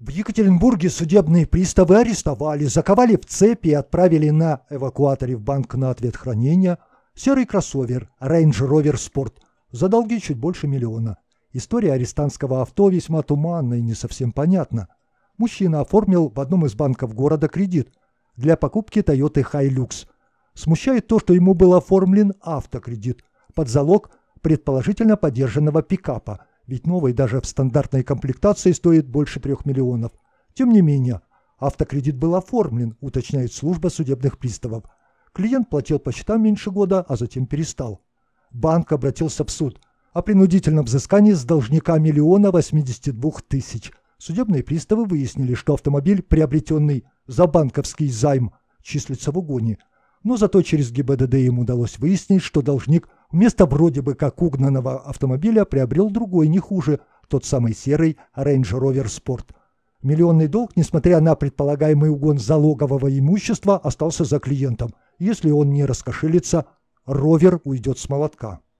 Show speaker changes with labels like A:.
A: В Екатеринбурге судебные приставы арестовали, заковали в цепи и отправили на эвакуаторе в банк на ответ хранения серый кроссовер Range Rover Sport за долги чуть больше миллиона. История арестантского авто весьма туманна и не совсем понятна. Мужчина оформил в одном из банков города кредит для покупки Toyota Hilux. Смущает то, что ему был оформлен автокредит под залог предположительно подержанного пикапа – ведь новый даже в стандартной комплектации стоит больше 3 миллионов. Тем не менее, автокредит был оформлен, уточняет служба судебных приставов. Клиент платил по счетам меньше года, а затем перестал. Банк обратился в суд о принудительном взыскании с должника миллиона 82 тысяч. Судебные приставы выяснили, что автомобиль, приобретенный за банковский займ, числится в угоне. Но зато через ГИБДД им удалось выяснить, что должник – Вместо вроде бы как угнанного автомобиля приобрел другой, не хуже, тот самый серый Range Rover Sport. Миллионный долг, несмотря на предполагаемый угон залогового имущества, остался за клиентом. Если он не раскошелится, ровер уйдет с молотка.